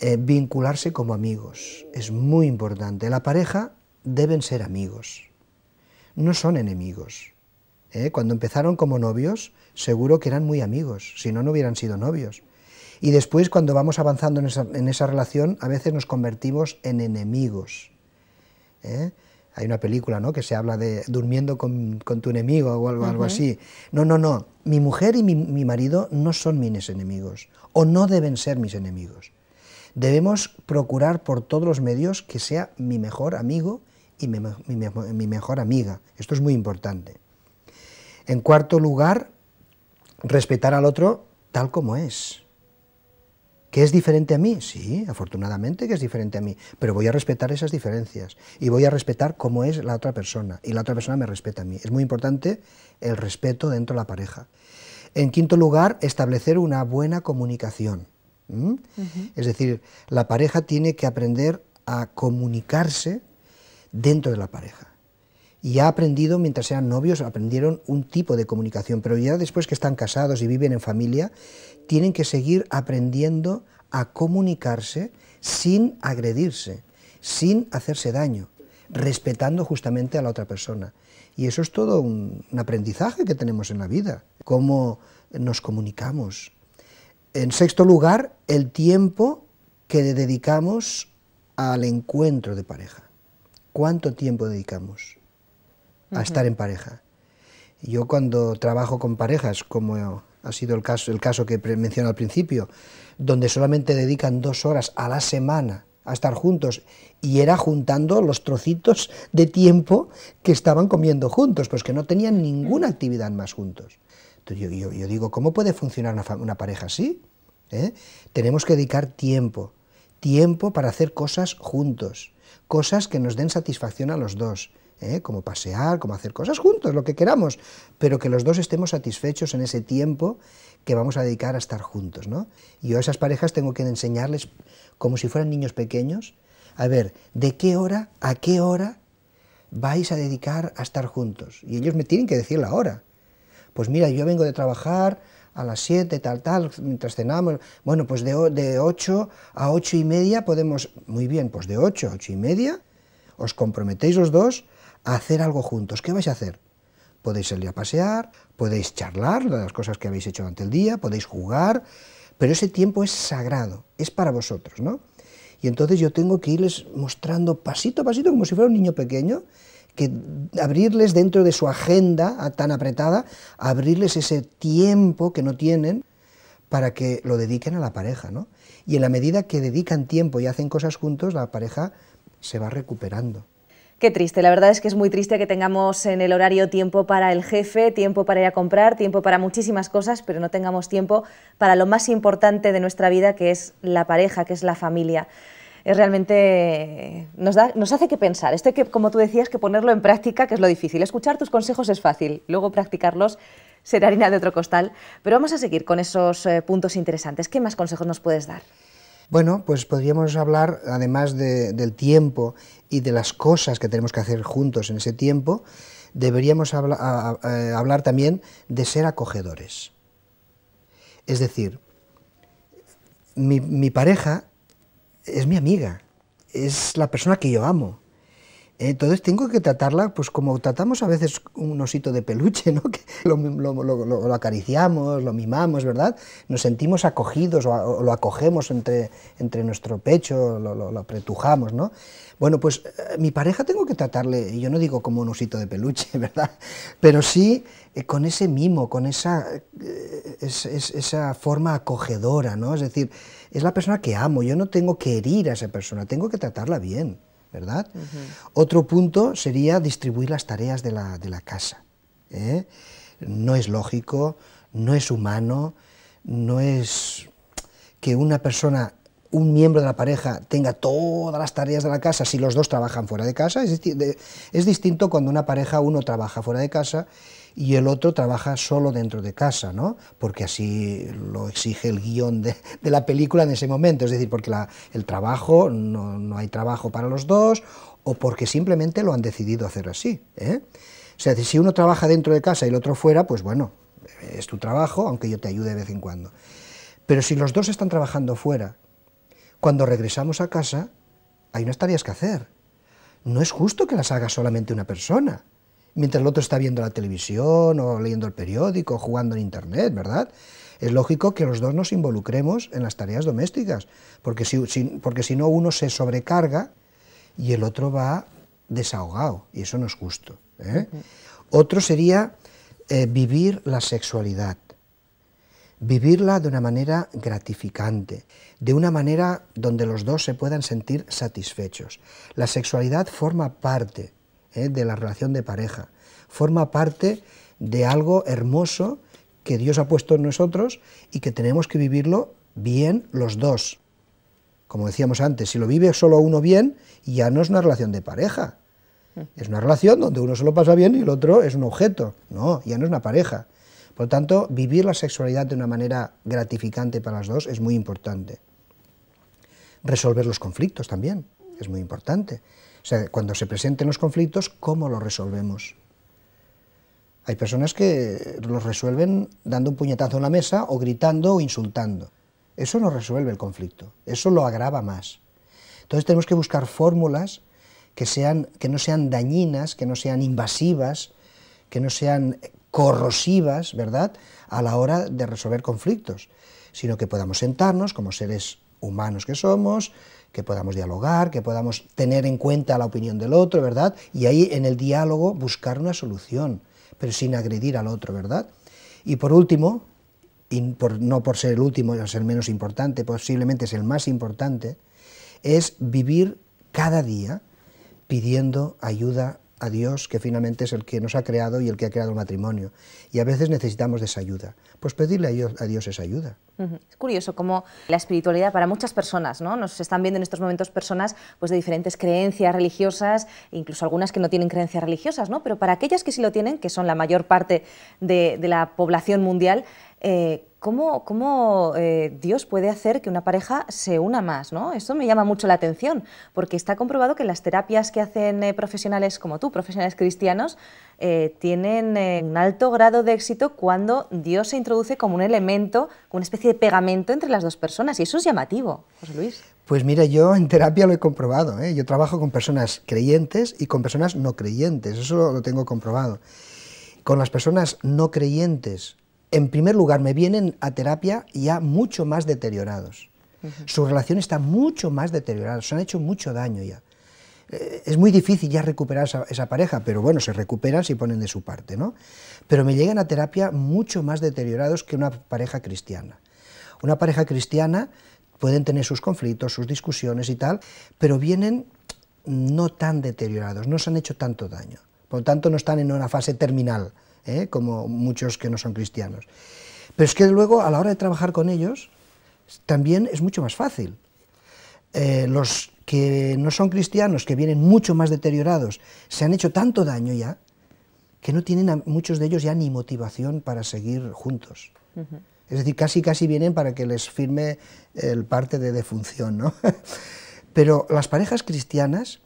eh, vincularse como amigos. Es muy importante. La pareja deben ser amigos, no son enemigos. ¿eh? Cuando empezaron como novios, seguro que eran muy amigos, si no, no hubieran sido novios. Y después, cuando vamos avanzando en esa, relación, a veces nos convertimos en enemigos. ¿eh? Hay una película que se habla de durmiendo con, tu enemigo o algo, así. No, no, no. Mi mujer y mi, marido no son mis enemigos o no deben ser mis enemigos. Debemos procurar por todos los medios que sea mi mejor amigo y mi mejor amiga. Esto es muy importante. En cuarto lugar, respetar al otro tal como es. ¿Que es diferente a mí? Sí, afortunadamente que es diferente a mí, pero voy a respetar esas diferencias y voy a respetar cómo es la otra persona y la otra persona me respeta a mí. Es muy importante el respeto dentro de la pareja. En quinto lugar, establecer una buena comunicación. Es decir, la pareja tiene que aprender a comunicarse dentro de la pareja y ha aprendido, mientras eran novios, aprendieron un tipo de comunicación, pero ya después que están casados y viven en familia, tienen que seguir aprendiendo a comunicarse sin agredirse, sin hacerse daño, respetando justamente a la otra persona. Y eso es todo un, un aprendizaje que tenemos en la vida, cómo nos comunicamos. En sexto lugar, el tiempo que dedicamos al encuentro de pareja. ¿Cuánto tiempo dedicamos? a estar en pareja. Yo cuando trabajo con parejas, como ha sido el caso, el caso que mencioné al principio, donde solamente dedican dos horas a la semana a estar juntos y era juntando los trocitos de tiempo que estaban comiendo juntos, pues que no tenían ninguna actividad más juntos. Entonces yo, digo, ¿cómo puede funcionar una, pareja así? ¿Eh? Tenemos que dedicar tiempo, tiempo para hacer cosas juntos, cosas que nos den satisfacción a los dos, ¿eh? como pasear, como hacer cosas juntos, lo que queramos, pero que los dos estemos satisfechos en ese tiempo que vamos a dedicar a estar juntos. Y yo a esas parejas tengo que enseñarles, como si fueran niños pequeños, a ver, ¿de qué hora a qué hora vais a dedicar a estar juntos? Y ellos me tienen que decir la hora. Pues mira, yo vengo de trabajar a las 7, tal, tal, mientras cenamos. Bueno, pues de, de 8 a 8 y media podemos... Muy bien, pues de 8 a 8 y media os comprometéis los dos hacer algo juntos. ¿Qué vais a hacer? Podéis salir a pasear, podéis charlar de las cosas que habéis hecho durante el día, podéis jugar, pero ese tiempo es sagrado, es para vosotros, ¿no? Y entonces yo tengo que irles mostrando pasito a pasito, como si fuera un niño pequeño, que abrirles dentro de su agenda tan apretada, abrirles ese tiempo que no tienen para que lo dediquen a la pareja, ¿no? Y en la medida que dedican tiempo y hacen cosas juntos, la pareja se va recuperando. Qué triste, la verdad es que es muy triste que tengamos en el horario tiempo para el jefe, tiempo para ir a comprar, tiempo para muchísimas cosas, pero no tengamos tiempo para lo más importante de nuestra vida, que es la pareja, que es la familia. Es realmente nos, hace que pensar. que, como tú decías, que ponerlo en práctica, que es lo difícil. Escuchar tus consejos es fácil, luego practicarlos será harina de otro costal. Pero vamos a seguir con esos eh, puntos interesantes. ¿Qué más consejos nos puedes dar? Bueno, pues podríamos hablar, además del tiempo y de las cosas que tenemos que hacer juntos en ese tiempo, deberíamos eh, hablar también de ser acogedores. Es decir, mi pareja es mi amiga, es la persona que yo amo, entonces tengo que tratarla pues como tratamos a veces un osito de peluche, ¿no? lo, acariciamos, lo mimamos, ¿verdad? Nos sentimos acogidos o, lo acogemos entre, nuestro pecho, lo, apretujamos, ¿no? Bueno, pues eh, mi pareja tengo que tratarle, y yo no digo como un osito de peluche, ¿verdad? Pero sí eh, con ese mimo, con esa, eh, esa forma acogedora, ¿no? Es decir, es la persona que amo, yo no tengo que herir a esa persona, tengo que tratarla bien. ¿verdad? Otro punto sería distribuir las tareas de la, casa. ¿eh? No es lógico, no es humano, no es que una persona, un miembro de la pareja, tenga todas las tareas de la casa si los dos trabajan fuera de casa. Es, es distinto cuando una pareja, uno trabaja fuera de casa y el otro trabaja solo dentro de casa, ¿no? porque así lo exige el guión de, la película en ese momento, es decir, porque el trabajo, no, hay trabajo para los dos, o porque simplemente lo han decidido hacer así. ¿eh? O sea, si uno trabaja dentro de casa y el otro fuera, pues bueno, es tu trabajo, aunque yo te ayude de vez en cuando. Pero si los dos están trabajando fuera, cuando regresamos a casa, hay unas tareas que hacer. No es justo que las haga solamente una persona mientras el otro está viendo la televisión o leyendo el periódico o jugando en Internet, ¿verdad? Es lógico que los dos nos involucremos en las tareas domésticas, porque si, porque si no uno se sobrecarga y el otro va desahogado, y eso no es justo. ¿eh? Otro sería eh, vivir la sexualidad, vivirla de una manera gratificante, de una manera donde los dos se puedan sentir satisfechos. La sexualidad forma parte eh, de la relación de pareja. Forma parte de algo hermoso que Dios ha puesto en nosotros y que tenemos que vivirlo bien los dos. Como decíamos antes, si lo vive solo uno bien, ya no es una relación de pareja. Es una relación donde uno se lo pasa bien y el otro es un objeto. No, ya no es una pareja. Por lo tanto, vivir la sexualidad de una manera gratificante para las dos es muy importante. Resolver los conflictos también es muy importante. O cuando se presenten los conflictos, ¿cómo los resolvemos? Hay personas que los resuelven dando un puñetazo en la mesa o gritando o insultando. Eso no resuelve el conflicto, eso lo agrava más. Entonces tenemos que buscar fórmulas que, sean, que no sean dañinas, que no sean invasivas, que no sean corrosivas, ¿verdad?, a la hora de resolver conflictos, sino que podamos sentarnos como seres humanos que somos, que podamos dialogar, que podamos tener en cuenta la opinión del otro, ¿verdad? Y ahí en el diálogo buscar una solución, pero sin agredir al otro, ¿verdad? Y por último, y no por ser el último, es el menos importante, posiblemente es el más importante, es vivir cada día pidiendo ayuda a Dios, que finalmente es el que nos ha creado y el que ha creado el matrimonio. Y a veces necesitamos de esa ayuda. Pues pedirle a Dios, esa ayuda. Es curioso cómo la espiritualidad para muchas personas, ¿no? Nos están viendo en estos momentos personas pues, de diferentes creencias religiosas, incluso algunas que no tienen creencias religiosas, ¿no? Pero para aquellas que sí lo tienen, que son la mayor parte de, la población mundial, eh, ¿Cómo, eh, Dios puede hacer que una pareja se una más? ¿no? me llama mucho la atención, porque está comprobado que las terapias que hacen eh, profesionales como tú, profesionales cristianos, eh, tienen un alto grado de éxito cuando Dios se introduce como un elemento, como una especie de pegamento entre las dos personas, y eso es llamativo, José Luis. Pues mira, yo en terapia lo he comprobado, yo trabajo con personas creyentes y con personas no creyentes, eso lo tengo comprobado. Con las personas no creyentes en primer lugar, me vienen a terapia ya mucho más deteriorados. Su relación está mucho más deteriorada, se han hecho mucho daño ya. Eh, es muy difícil ya recuperar esa, esa, pareja, pero bueno, se recuperan si ponen de su parte, ¿no? Pero me llegan a terapia mucho más deteriorados que una pareja cristiana. Una pareja cristiana pueden tener sus conflictos, sus discusiones y tal, pero vienen no tan deteriorados, no se han hecho tanto daño. Por lo tanto, no están en una fase terminal ¿eh? como muchos que no son cristianos. Pero es que luego, a la hora de trabajar con ellos, también es mucho más fácil. Eh, los que no son cristianos, que vienen mucho más deteriorados, se han hecho tanto daño ya, que no tienen muchos de ellos ya ni motivación para seguir juntos. Es decir, casi casi vienen para que les firme el parte de defunción, Pero las parejas cristianas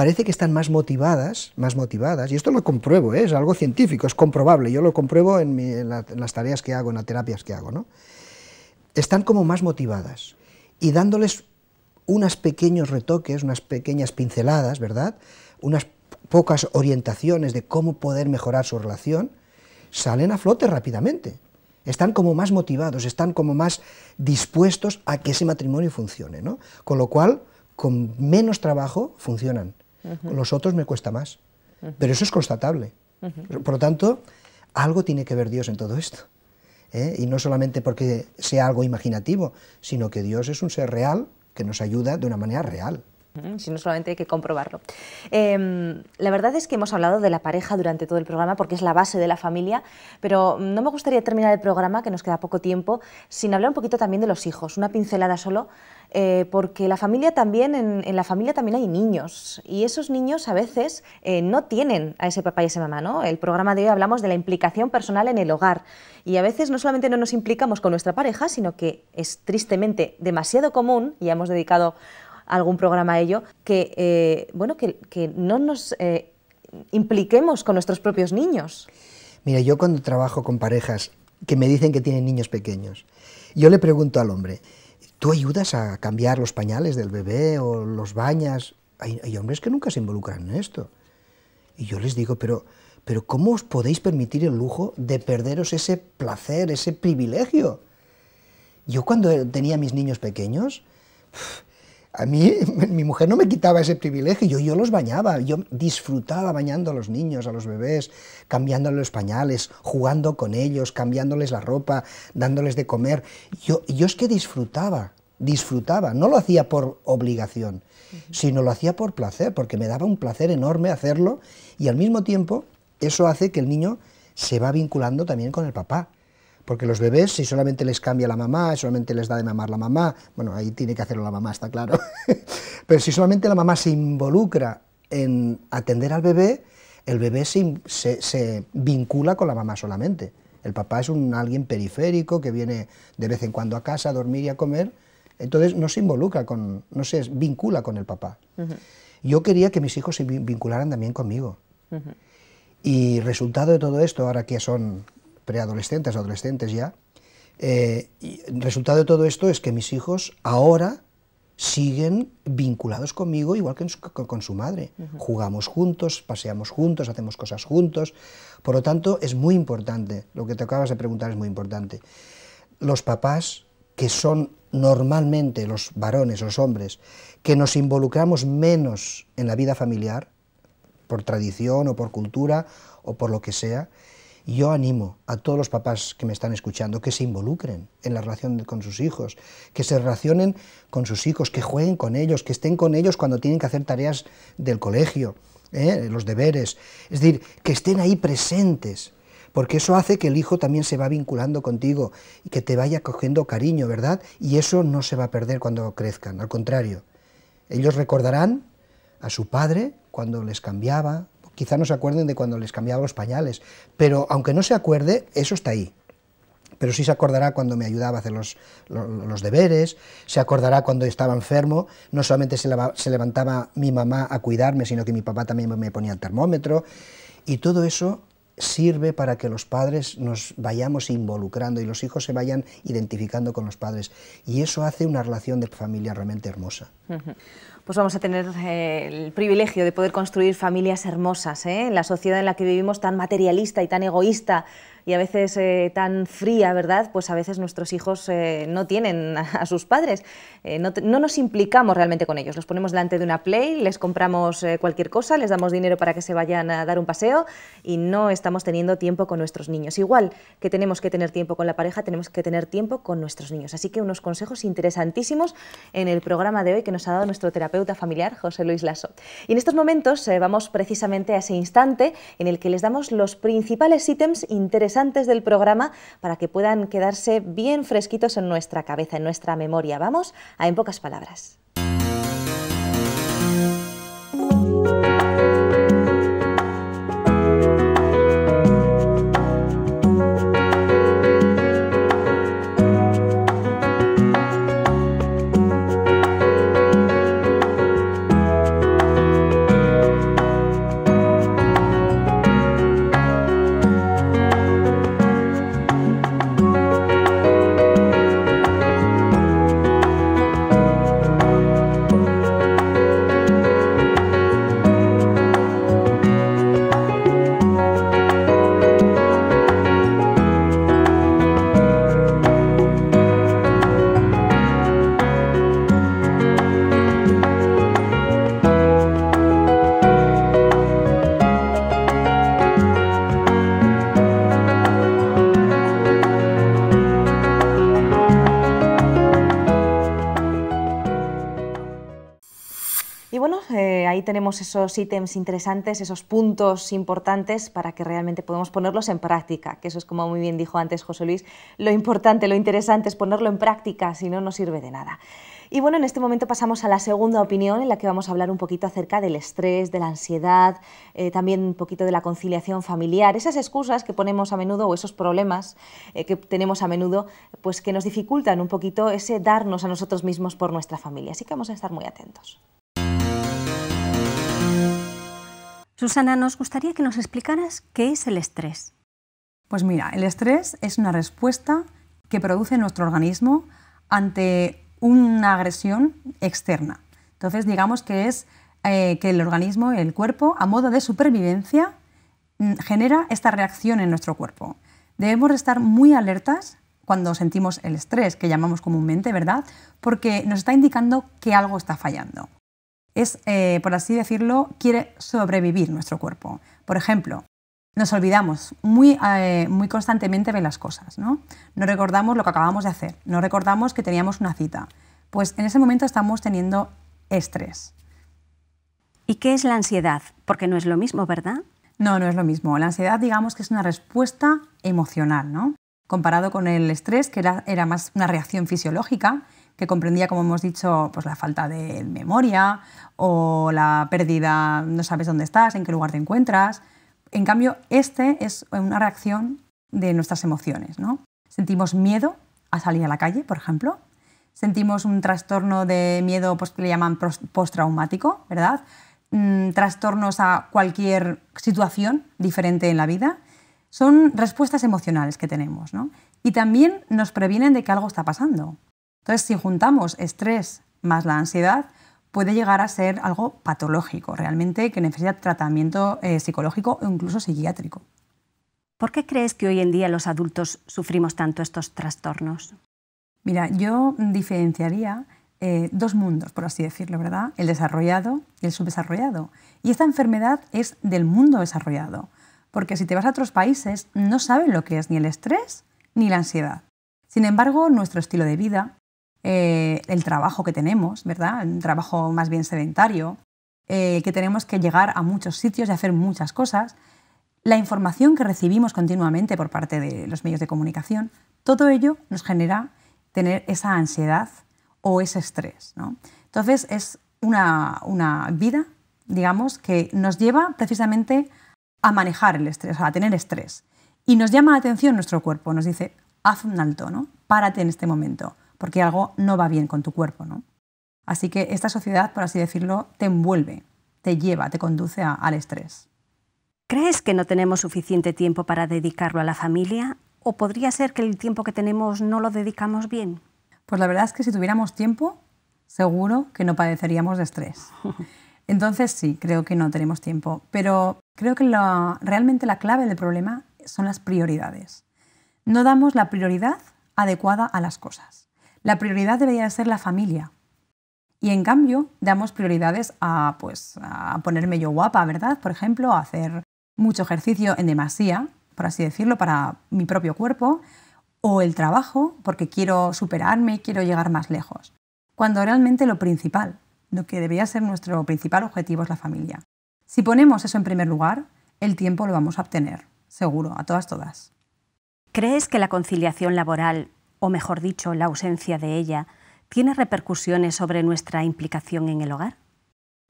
parece que están más motivadas, más motivadas, y esto lo compruebo, ¿eh? es algo científico, es comprobable, yo lo compruebo en, las tareas que hago, en las terapias que hago, ¿no? Están como más motivadas y dándoles unos pequeños retoques, unas pequeñas pinceladas, ¿verdad? Unas pocas orientaciones de cómo poder mejorar su relación, salen a flote rápidamente. Están como más motivados, están como más dispuestos a que ese matrimonio funcione, Con lo cual, con menos trabajo funcionan los otros me cuesta más. Pero eso es constatable. Por lo tanto, algo tiene que ver Dios en todo esto. ¿eh? Y no solamente porque sea algo imaginativo, sino que Dios es un ser real que nos ayuda de una manera real. Si no, solamente hay que comprobarlo. Em, la verdad es que hemos hablado de la pareja durante todo el programa porque es la base de la familia, pero no me gustaría terminar el programa, que nos queda poco tiempo, sin hablar un poquito también de los hijos. Una pincelada solo, eh, porque la familia también, en, la familia también hay niños y esos niños a veces eh, no tienen a ese papá y a esa mamá. ¿no? El programa de hoy hablamos de la implicación personal en el hogar y a veces no solamente no nos implicamos con nuestra pareja, sino que es tristemente demasiado común, y hemos dedicado algún programa a ello, que, eh, bueno, que, no nos eh, impliquemos con nuestros propios niños. Mira, yo cuando trabajo con parejas que me dicen que tienen niños pequeños, yo le pregunto al hombre, ¿tú ayudas a cambiar los pañales del bebé o los bañas? Hay, hombres que nunca se involucran en esto. Y yo les digo, pero, pero ¿cómo os podéis permitir el lujo de perderos ese placer, ese privilegio? Yo cuando tenía mis niños pequeños, a mí, mi mujer no me quitaba ese privilegio, yo, los bañaba, yo disfrutaba bañando a los niños, a los bebés, cambiándoles los pañales, jugando con ellos, cambiándoles la ropa, dándoles de comer. Yo, es que disfrutaba, disfrutaba, no lo hacía por obligación, sino lo hacía por placer, porque me daba un placer enorme hacerlo y al mismo tiempo eso hace que el niño se va vinculando también con el papá porque los bebés, si solamente les cambia la mamá, solamente les da de mamar la mamá, bueno, ahí tiene que hacerlo la mamá, está claro, pero si solamente la mamá se involucra en atender al bebé, el bebé se, vincula con la mamá solamente. El papá es un alguien periférico que viene de vez en cuando a casa a dormir y a comer, entonces no se involucra con, no se vincula con el papá. Yo quería que mis hijos se vincularan también conmigo. Y resultado de todo esto, ahora que son preadolescentes, adolescentes ya, eh, y el resultado de todo esto es que mis hijos ahora siguen vinculados conmigo igual que con su madre. Jugamos juntos, paseamos juntos, hacemos cosas juntos. Por lo tanto, es muy importante, lo que te acabas de preguntar es muy importante. Los papás, que son normalmente los varones, los hombres, que nos involucramos menos en la vida familiar, por tradición o por cultura o por lo que sea, yo animo a todos los papás que me están escuchando que se involucren en la relación con sus hijos, que se relacionen con sus hijos, que jueguen con ellos, que estén con ellos cuando tienen que hacer tareas del colegio, ¿eh? los deberes. Es decir, que estén ahí presentes, porque eso hace que el hijo también se va vinculando contigo y que te vaya cogiendo cariño, ¿verdad? Y eso no se va a perder cuando crezcan, al contrario. Ellos recordarán a su padre cuando les cambiaba, Quizá no se acuerden de cuando les cambiaba los pañales, pero aunque no se acuerde, eso está ahí. Pero sí se acordará cuando me ayudaba a hacer los, deberes, se acordará cuando estaba enfermo, no solamente se levantaba mi mamá a cuidarme, sino que mi papá también me ponía el termómetro, y todo eso sirve para que los padres nos vayamos involucrando y los hijos se vayan identificando con los padres. Y eso hace una relación de familia realmente hermosa. Pues vamos a tener eh, el privilegio de poder construir familias hermosas. ¿eh? En la sociedad en la que vivimos tan materialista y tan egoísta, y a veces eh, tan fría, ¿verdad? Pues a veces nuestros hijos eh, no tienen a, sus padres. Eh, no, no, nos implicamos realmente con ellos. Los ponemos delante de una play, les compramos cualquier cosa, les damos dinero para que se vayan a dar un paseo y no estamos teniendo tiempo con nuestros niños. Igual que tenemos que tener tiempo con la pareja, tenemos que tener tiempo con nuestros niños. Así que unos consejos interesantísimos en el programa de hoy que nos ha dado nuestro terapeuta familiar, José Luis Lasso. Y en estos momentos vamos precisamente a ese instante en el que les damos los principales ítems interesantes antes del programa para que puedan quedarse bien fresquitos en nuestra cabeza, en nuestra memoria. Vamos a En pocas palabras. tenemos esos ítems interesantes, esos puntos importantes para que realmente podamos ponerlos en práctica, que eso es como muy bien dijo antes José Luis, lo importante, lo interesante es ponerlo en práctica, si no, no sirve de nada. Y bueno, en este momento pasamos a la segunda opinión en la que vamos a hablar un poquito acerca del estrés, de la ansiedad, eh, también un poquito de la conciliación familiar, esas excusas que ponemos a menudo o esos problemas eh, que tenemos a menudo, pues que nos dificultan un poquito ese darnos a nosotros mismos por nuestra familia. Así que vamos a estar muy atentos. Susana, nos gustaría que nos explicaras qué es el estrés. Pues mira, el estrés es una respuesta que produce nuestro organismo ante una agresión externa. Entonces, digamos que es eh, que el organismo, el cuerpo, a modo de supervivencia, mm, genera esta reacción en nuestro cuerpo. Debemos estar muy alertas cuando sentimos el estrés, que llamamos comúnmente, ¿verdad? Porque nos está indicando que algo está fallando es, eh, por así decirlo, quiere sobrevivir nuestro cuerpo. Por ejemplo, nos olvidamos eh, muy, constantemente de las cosas, ¿no? No recordamos lo que acabamos de hacer, no recordamos que teníamos una cita. Pues en ese momento estamos teniendo estrés. ¿Y qué es la ansiedad? Porque no es lo mismo, ¿verdad? No, no es lo mismo. La ansiedad digamos que es una respuesta emocional, ¿no? Comparado con el estrés, que era más una reacción fisiológica, que comprendía, como hemos dicho, pues la falta de memoria o la pérdida, no sabes dónde estás, en qué lugar te encuentras. En cambio, este es una reacción de nuestras emociones. ¿no? Sentimos miedo a salir a la calle, por ejemplo. Sentimos un trastorno de miedo pues, que le llaman postraumático, ¿verdad? Mm, trastornos a cualquier situación diferente en la vida. Son respuestas emocionales que tenemos, Y también nos previenen de que algo está pasando. Entonces, si juntamos estrés más la ansiedad, puede llegar a ser algo patológico, realmente que necesita tratamiento eh, psicológico o incluso psiquiátrico. ¿Por qué crees que hoy en día los adultos sufrimos tanto estos trastornos? Mira, yo diferenciaría eh, dos mundos, por así decirlo, ¿verdad? El desarrollado y el subdesarrollado. Y esta enfermedad es del mundo desarrollado, porque si te vas a otros países no saben lo que es ni el estrés ni la ansiedad. Sin embargo, nuestro estilo de vida, eh, el trabajo que tenemos, ¿verdad? Un trabajo más bien sedentario, eh, que tenemos que llegar a muchos sitios y hacer muchas cosas, la información que recibimos continuamente por parte de los medios de comunicación, todo ello nos genera tener esa ansiedad o ese estrés. ¿no? Entonces es una, una, vida, digamos, que nos lleva precisamente a manejar el estrés, a tener estrés. Y nos llama la atención nuestro cuerpo, nos dice, haz un alto, ¿no? párate en este momento, porque algo no va bien con tu cuerpo, ¿no? Así que esta sociedad, por así decirlo, te envuelve, te lleva, te conduce al estrés. ¿Crees que no tenemos suficiente tiempo para dedicarlo a la familia? ¿O podría ser que el tiempo que tenemos no lo dedicamos bien? Pues la verdad es que si tuviéramos tiempo, seguro que no padeceríamos de estrés. Entonces sí, creo que no tenemos tiempo, pero creo que realmente la clave del problema son las prioridades. No damos la prioridad adecuada a las cosas la prioridad debería ser la familia. Y en cambio, damos prioridades a, pues, a ponerme yo guapa, ¿verdad? Por ejemplo, a hacer mucho ejercicio en demasía, por así decirlo, para mi propio cuerpo, o el trabajo, porque quiero superarme y quiero llegar más lejos. Cuando realmente lo principal, lo que debería ser nuestro principal objetivo es la familia. Si ponemos eso en primer lugar, el tiempo lo vamos a obtener, seguro, a todas, todas. ¿Crees que la conciliación laboral o mejor dicho, la ausencia de ella, tiene repercusiones sobre nuestra implicación en el hogar?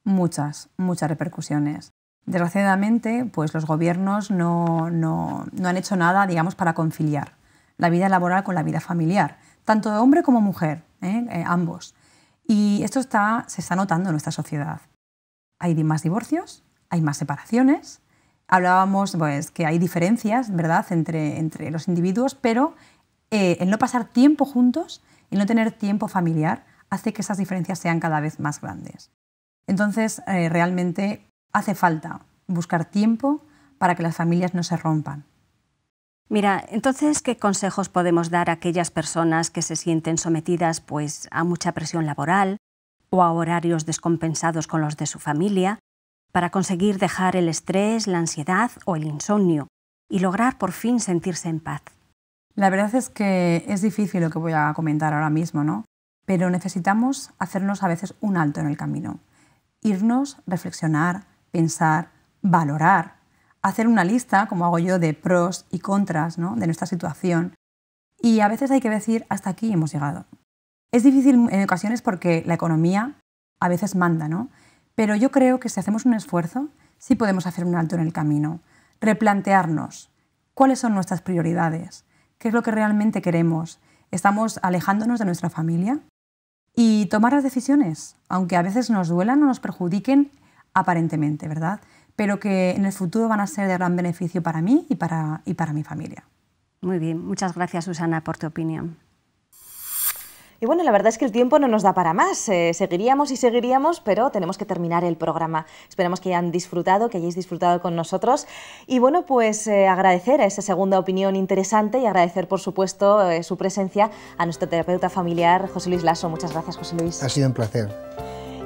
Muchas, muchas repercusiones. Desgraciadamente, pues los gobiernos no, han hecho nada, digamos, para conciliar la vida laboral con la vida familiar, tanto de hombre como mujer, ¿eh? Eh, ambos. Y esto está, se está notando en nuestra sociedad. Hay más divorcios, hay más separaciones. Hablábamos pues, que hay diferencias ¿verdad? Entre, entre los individuos, pero eh, el no pasar tiempo juntos, y no tener tiempo familiar, hace que esas diferencias sean cada vez más grandes. Entonces, eh, realmente hace falta buscar tiempo para que las familias no se rompan. Mira, entonces, ¿qué consejos podemos dar a aquellas personas que se sienten sometidas pues, a mucha presión laboral o a horarios descompensados con los de su familia para conseguir dejar el estrés, la ansiedad o el insomnio y lograr por fin sentirse en paz? La verdad es que es difícil lo que voy a comentar ahora mismo, ¿no? Pero necesitamos hacernos a veces un alto en el camino. Irnos, reflexionar, pensar, valorar, hacer una lista, como hago yo, de pros y contras de nuestra situación. Y a veces hay que decir, hasta aquí hemos llegado. Es difícil en ocasiones porque la economía a veces manda, ¿no? Pero yo creo que si hacemos un esfuerzo, sí podemos hacer un alto en el camino, replantearnos cuáles son nuestras prioridades, qué es lo que realmente queremos. Estamos alejándonos de nuestra familia y tomar las decisiones, aunque a veces nos duelan o nos perjudiquen aparentemente, ¿verdad? Pero que en el futuro van a ser de gran beneficio para mí y para, mi familia. Muy bien, muchas gracias Susana por tu opinión. Y bueno, la verdad es que el tiempo no nos da para más. Eh, seguiríamos y seguiríamos, pero tenemos que terminar el programa. Esperamos que hayan disfrutado, que hayáis disfrutado con nosotros. Y bueno, pues eh, agradecer a esa segunda opinión interesante y agradecer, por supuesto, eh, su presencia a nuestro terapeuta familiar, José Luis Lasso. Muchas gracias, José Luis. Ha sido un placer.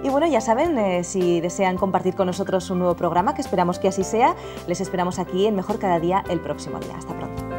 Y bueno, ya saben, si desean compartir con nosotros un nuevo programa, que esperamos que así sea, les esperamos aquí en Mejor Cada Día el próximo día. Hasta pronto.